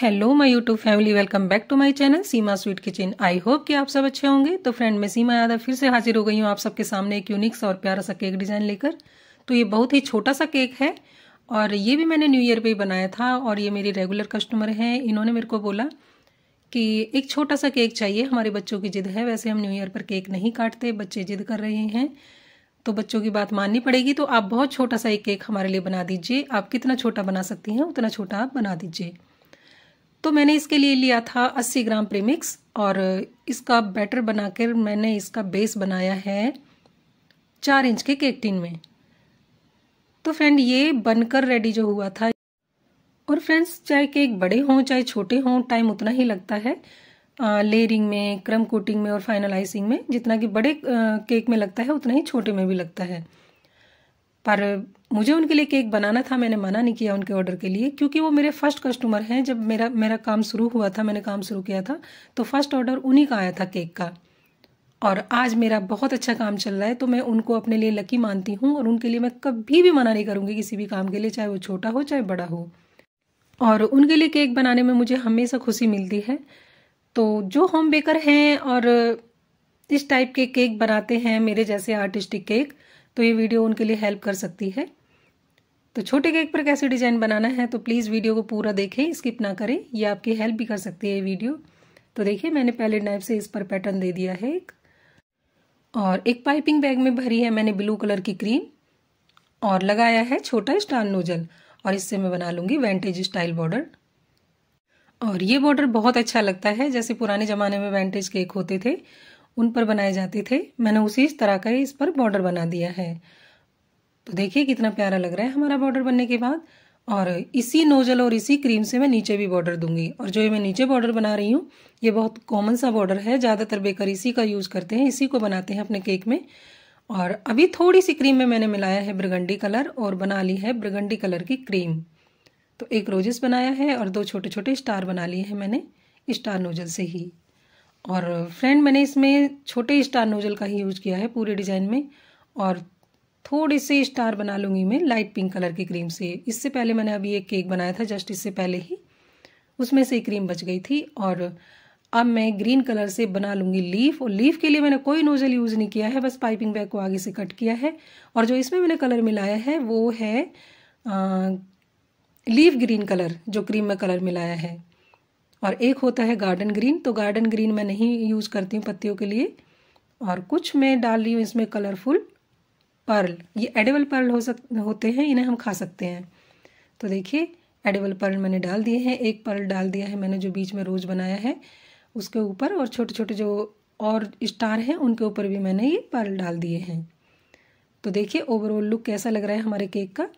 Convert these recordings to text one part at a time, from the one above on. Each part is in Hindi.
hello my YouTube family welcome back to my channel Seema sweet kitchen I hope कि आप सब अच्छे होंगे तो फ्रेंड मैं सीमा यादव फिर से हाजिर हो गई हूँ आप सबके सामने एक यूनिक्स और प्यारा सा केक डिज़ाइन लेकर तो ये बहुत ही छोटा सा केक है और ये भी मैंने न्यू ईयर पे ही बनाया था और ये मेरी रेगुलर कस्टमर हैं इन्होंने मेरे को बोला कि एक छोटा सा केक चाहिए हमारे बच्चों की जिद है वैसे हम न्यू ईयर पर केक नहीं काटते बच्चे जिद कर रहे हैं तो बच्चों की बात माननी पड़ेगी तो आप बहुत छोटा सा एक केक हमारे लिए बना दीजिए आप कितना छोटा बना सकती हैं उतना छोटा आप बना दीजिए तो मैंने इसके लिए लिया था 80 ग्राम प्रीमिक्स और इसका बैटर बनाकर मैंने इसका बेस बनाया है चार इंच के केक टिन में तो फ्रेंड ये बनकर रेडी जो हुआ था और फ्रेंड्स चाहे केक बड़े हों चाहे छोटे हों टाइम उतना ही लगता है लेयरिंग में क्रम कोटिंग में और फाइनलाइजिंग में जितना कि बड़े केक में लगता है उतना ही छोटे में भी लगता है पर मुझे उनके लिए केक बनाना था मैंने मना नहीं किया उनके ऑर्डर के लिए क्योंकि वो मेरे फर्स्ट कस्टमर हैं जब मेरा मेरा काम शुरू हुआ था मैंने काम शुरू किया था तो फर्स्ट ऑर्डर उन्हीं का आया था केक का और आज मेरा बहुत अच्छा काम चल रहा है तो मैं उनको अपने लिए लकी मानती हूँ और उनके लिए मैं कभी भी मना नहीं करूँगी किसी भी काम के लिए चाहे वो छोटा हो चाहे बड़ा हो और उनके लिए केक बनाने में मुझे हमेशा खुशी मिलती है तो जो होम बेकर हैं और इस टाइप के केक बनाते हैं मेरे जैसे आर्टिस्टिक केक तो ये वीडियो उनके लिए हेल्प कर सकती है तो छोटे केक पर कैसे डिज़ाइन बनाना है तो प्लीज़ वीडियो को पूरा देखें स्किप ना करें ये आपकी हेल्प भी कर सकती है ये वीडियो तो देखिए मैंने पहले नाइफ से इस पर पैटर्न दे दिया है एक और एक पाइपिंग बैग में भरी है मैंने ब्लू कलर की क्रीम और लगाया है छोटा स्टार नोजल और इससे मैं बना लूँगी वेंटेज स्टाइल बॉर्डर और ये बॉर्डर बहुत अच्छा लगता है जैसे पुराने ज़माने में वेंटेज केक होते थे उन पर बनाए जाते थे मैंने उसी इस तरह का ही इस पर बॉर्डर बना दिया है तो देखिए कितना प्यारा लग रहा है हमारा बॉर्डर बनने के बाद और इसी नोजल और इसी क्रीम से मैं नीचे भी बॉर्डर दूंगी और जो ये मैं नीचे बॉर्डर बना रही हूँ ये बहुत कॉमन सा बॉर्डर है ज़्यादातर बेकर इसी का यूज़ करते हैं इसी को बनाते हैं अपने केक में और अभी थोड़ी सी क्रीम में मैंने मिलाया है ब्रगंडी कलर और बना ली है ब्रगंडी कलर की क्रीम तो एक रोजेस बनाया है और दो छोटे छोटे स्टार बना लिए हैं मैंने स्टार नोजल से ही और फ्रेंड मैंने इसमें छोटे स्टार नोजल का ही यूज़ किया है पूरे डिज़ाइन में और थोड़े से स्टार बना लूँगी मैं लाइट पिंक कलर की क्रीम से इससे पहले मैंने अभी एक केक बनाया था जस्ट इससे पहले ही उसमें से क्रीम बच गई थी और अब मैं ग्रीन कलर से बना लूँगी लीफ और लीफ के लिए मैंने कोई नोजल यूज़ नहीं किया है बस पाइपिंग बैग को आगे से कट किया है और जो इसमें मैंने कलर मिलाया है वो है आ, लीफ ग्रीन कलर जो क्रीम में कलर मिलाया है और एक होता है गार्डन ग्रीन तो गार्डन ग्रीन मैं नहीं यूज़ करती हूँ पत्तियों के लिए और कुछ मैं डाल रही हूँ इसमें कलरफुल पर्ल ये एडेबल पर्ल हो सक होते हैं इन्हें हम खा सकते हैं तो देखिए एडेबल पर्ल मैंने डाल दिए हैं एक पर्ल डाल दिया है मैंने जो बीच में रोज़ बनाया है उसके ऊपर और छोटे छोटे जो और स्टार हैं उनके ऊपर भी मैंने ये पर्ल डाल दिए हैं तो देखिए ओवरऑल लुक कैसा लग रहा है हमारे केक का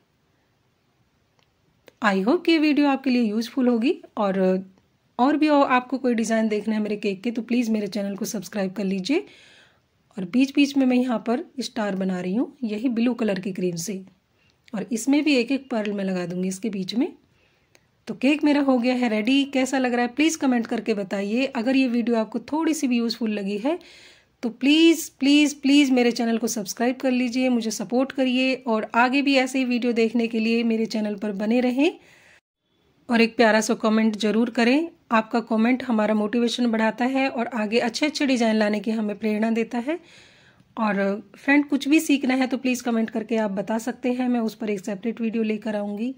आई होप कि वीडियो आपके लिए यूज़फुल होगी और और भी और आपको कोई डिज़ाइन देखना है मेरे केक के तो प्लीज़ मेरे चैनल को सब्सक्राइब कर लीजिए और बीच बीच में मैं यहाँ पर स्टार बना रही हूँ यही ब्लू कलर की क्रीम से और इसमें भी एक एक पर्ल मैं लगा दूँगी इसके बीच में तो केक मेरा हो गया है रेडी कैसा लग रहा है प्लीज़ कमेंट करके बताइए अगर ये वीडियो आपको थोड़ी सी भी यूज़फुल लगी है तो प्लीज़ प्लीज़ प्लीज़ मेरे चैनल को सब्सक्राइब कर लीजिए मुझे सपोर्ट करिए और आगे भी ऐसे ही वीडियो देखने के लिए मेरे चैनल पर बने रहें और एक प्यारा सा कमेंट जरूर करें आपका कमेंट हमारा मोटिवेशन बढ़ाता है और आगे अच्छे अच्छे डिज़ाइन लाने की हमें प्रेरणा देता है और फ्रेंड कुछ भी सीखना है तो प्लीज़ कमेंट करके आप बता सकते हैं मैं उस पर एक सेपरेट वीडियो लेकर आऊँगी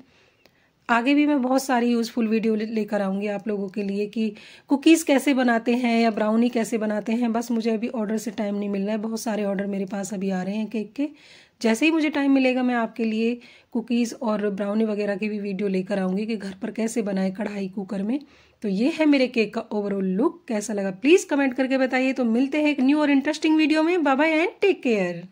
आगे भी मैं बहुत सारी यूज़फुल वीडियो लेकर आऊँगी आप लोगों के लिए कि कुकीज़ कैसे बनाते हैं या ब्राउनी कैसे बनाते हैं बस मुझे अभी ऑर्डर से टाइम नहीं मिल रहा है बहुत सारे ऑर्डर मेरे पास अभी आ रहे हैं केक के जैसे ही मुझे टाइम मिलेगा मैं आपके लिए कुकीज़ और ब्राउनी वगैरह की भी वीडियो लेकर आऊँगी कि घर पर कैसे बनाए कढ़ाई कुकर में तो ये है मेरे केक का ओवरऑल लुक कैसा लगा प्लीज़ कमेंट करके बताइए तो मिलते हैं एक न्यू और इंटरेस्टिंग वीडियो में बाय एंड टेक केयर